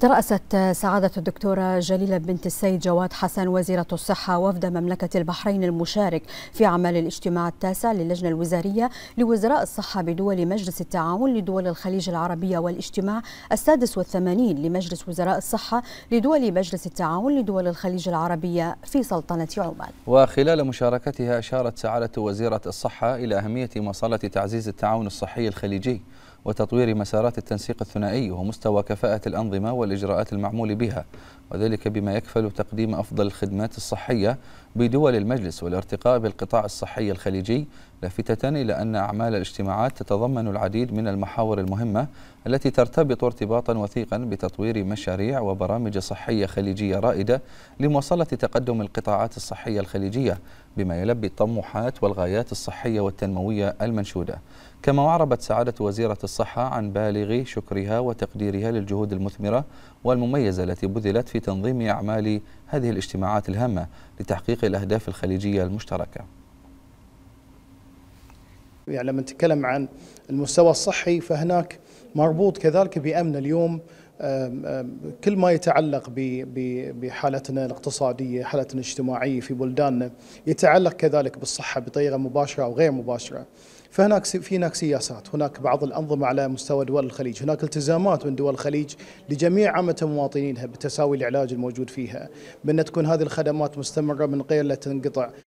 ترأست سعادة الدكتورة جليلة بنت السيد جواد حسن وزيرة الصحة وفد مملكة البحرين المشارك في أعمال الاجتماع التاسع للجنة الوزارية لوزراء الصحة بدول مجلس التعاون لدول الخليج العربية والاجتماع السادس والثمانين لمجلس وزراء الصحة لدول مجلس التعاون لدول الخليج العربية في سلطنة عمان وخلال مشاركتها أشارت سعادة وزيرة الصحة إلى أهمية مصالة تعزيز التعاون الصحي الخليجي وتطوير مسارات التنسيق الثنائي ومستوى كفاءة الأنظمة والإجراءات المعمول بها وذلك بما يكفل تقديم أفضل الخدمات الصحية بدول المجلس والارتقاء بالقطاع الصحي الخليجي لافتة إلى أن أعمال الاجتماعات تتضمن العديد من المحاور المهمة التي ترتبط ارتباطا وثيقا بتطوير مشاريع وبرامج صحية خليجية رائدة لمواصلة تقدم القطاعات الصحية الخليجية بما يلبي الطموحات والغايات الصحية والتنموية المنشودة كما أعربت سعادة وزيرة الصحة عن بالغ شكرها وتقديرها للجهود المثمرة والمميزة التي بذلت في تنظيم أعمال هذه الاجتماعات الهامة لتحقيق الأهداف الخليجية المشتركة يعني لما نتكلم عن المستوى الصحي فهناك مربوط كذلك بأمن اليوم كل ما يتعلق بحالتنا الاقتصادية حالتنا الاجتماعية في بلداننا يتعلق كذلك بالصحة بطريقة مباشرة أو غير مباشرة فهناك في هناك سياسات هناك بعض الأنظمة على مستوى دول الخليج هناك التزامات من دول الخليج لجميع عامة مواطنينها بتساوي العلاج الموجود فيها بأن تكون هذه الخدمات مستمرة من غير لا تنقطع